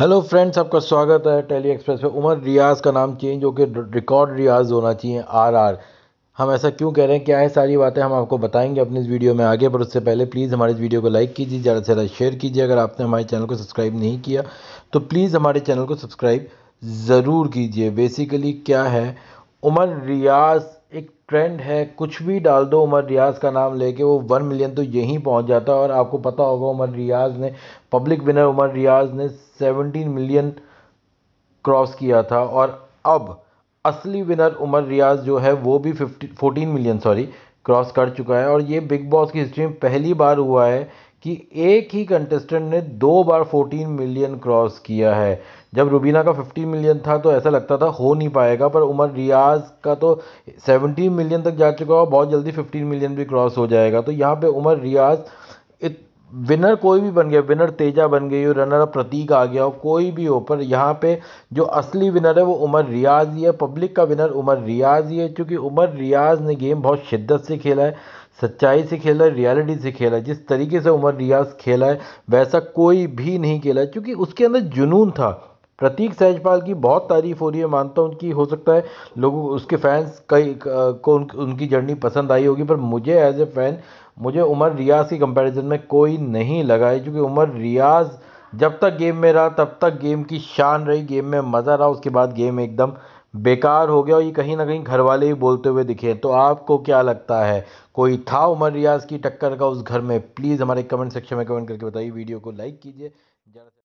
hello friends आपका स्वागत है टेली एक्सप्रेस पे उमर रियाज का नाम चेंज कि रिकॉर्ड रियाज होना चाहिए आर आर हम ऐसा क्यों कह रहे हैं क्या है सारी बातें हम आपको बताएंगे अपने इस वीडियो में आगे पर उससे पहले प्लीज़ हमारे इस वीडियो को लाइक कीजिए ज़्यादा से ज़्यादा शेयर कीजिए अगर आपने हमारे चैनल को सब्सक्राइब नहीं किया तो प्लीज़ हमारे चैनल को सब्सक्राइब ज़रूर कीजिए बेसिकली क्या है उमर रियाज एक ट्रेंड है कुछ भी डाल दो उमर रियाज का नाम लेके वो वन मिलियन तो यहीं पहुंच जाता है और आपको पता होगा उमर रियाज ने पब्लिक विनर उमर रियाज ने 17 मिलियन क्रॉस किया था और अब असली विनर उमर रियाज जो है वो भी 15 14 मिलियन सॉरी क्रॉस कर चुका है और ये बिग बॉस की हिस्ट्री में पहली बार हुआ है कि एक ही कंटेस्टेंट ने दो बार 14 मिलियन क्रॉस किया है जब रुबीना का 15 मिलियन था तो ऐसा लगता था हो नहीं पाएगा पर उमर रियाज का तो 17 मिलियन तक जा चुका है और बहुत जल्दी 15 मिलियन भी क्रॉस हो जाएगा तो यहाँ पे उमर रियाज विनर कोई भी बन गया विनर तेजा बन गई हो रनर अप प्रतीक आ गया हो कोई भी हो पर यहाँ पे जो असली विनर है वो उमर रियाज ही है पब्लिक का विनर उमर रियाज ही है क्योंकि उमर रियाज ने गेम बहुत शिद्दत से खेला है सच्चाई से खेला है रियलिटी से खेला है जिस तरीके से उमर रियाज खेला है वैसा कोई भी नहीं खेला है क्योंकि उसके अंदर जुनून था प्रतीक सहजपाल की बहुत तारीफ हो रही है मानता हूँ उनकी हो सकता है लोगों उसके फैंस कई को उन, उनकी जर्नी पसंद आई होगी पर मुझे एज ए फैन मुझे उमर रियाज की कंपैरिजन में कोई नहीं लगा है क्योंकि उमर रियाज जब तक गेम में रहा तब तक गेम की शान रही गेम में मज़ा रहा उसके बाद गेम एकदम बेकार हो गया और ये कहीं ना कहीं घर वाले ही बोलते हुए दिखे तो आपको क्या लगता है कोई था उमर रियाज की टक्कर का उस घर में प्लीज़ हमारे कमेंट सेक्शन में कमेंट करके बताइए वीडियो को लाइक कीजिए